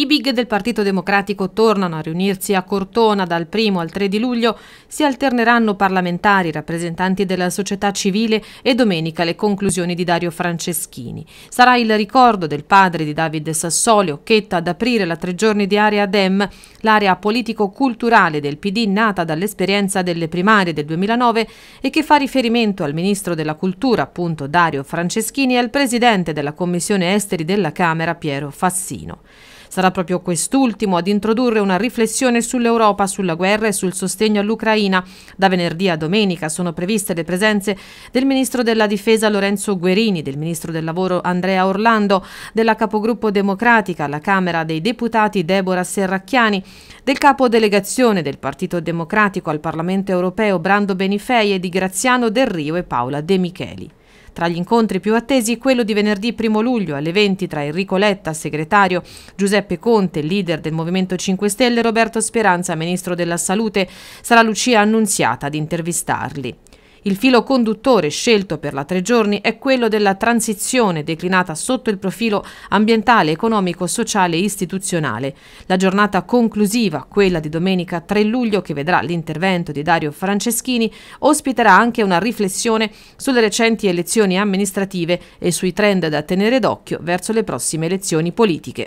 I big del Partito Democratico tornano a riunirsi a Cortona dal 1 al 3 di luglio, si alterneranno parlamentari, rappresentanti della società civile e domenica le conclusioni di Dario Franceschini. Sarà il ricordo del padre di Davide Sassoli Occhetta ad aprire la tre giorni di Area Dem, l'area politico-culturale del PD nata dall'esperienza delle primarie del 2009 e che fa riferimento al ministro della cultura, appunto Dario Franceschini, e al presidente della Commissione Esteri della Camera Piero Fassino. Sarà proprio quest'ultimo ad introdurre una riflessione sull'Europa, sulla guerra e sul sostegno all'Ucraina. Da venerdì a domenica sono previste le presenze del Ministro della Difesa Lorenzo Guerini, del Ministro del Lavoro Andrea Orlando, della Capogruppo Democratica alla Camera dei Deputati Deborah Serracchiani, del Capo Delegazione del Partito Democratico al Parlamento Europeo Brando Benifei e di Graziano Del Rio e Paola De Micheli. Tra gli incontri più attesi quello di venerdì 1 luglio alle 20 tra Enrico Letta, segretario, Giuseppe Conte, leader del Movimento 5 Stelle, e Roberto Speranza, ministro della Salute. Sarà Lucia Annunziata ad intervistarli. Il filo conduttore scelto per la tre giorni è quello della transizione declinata sotto il profilo ambientale, economico, sociale e istituzionale. La giornata conclusiva, quella di domenica 3 luglio che vedrà l'intervento di Dario Franceschini, ospiterà anche una riflessione sulle recenti elezioni amministrative e sui trend da tenere d'occhio verso le prossime elezioni politiche.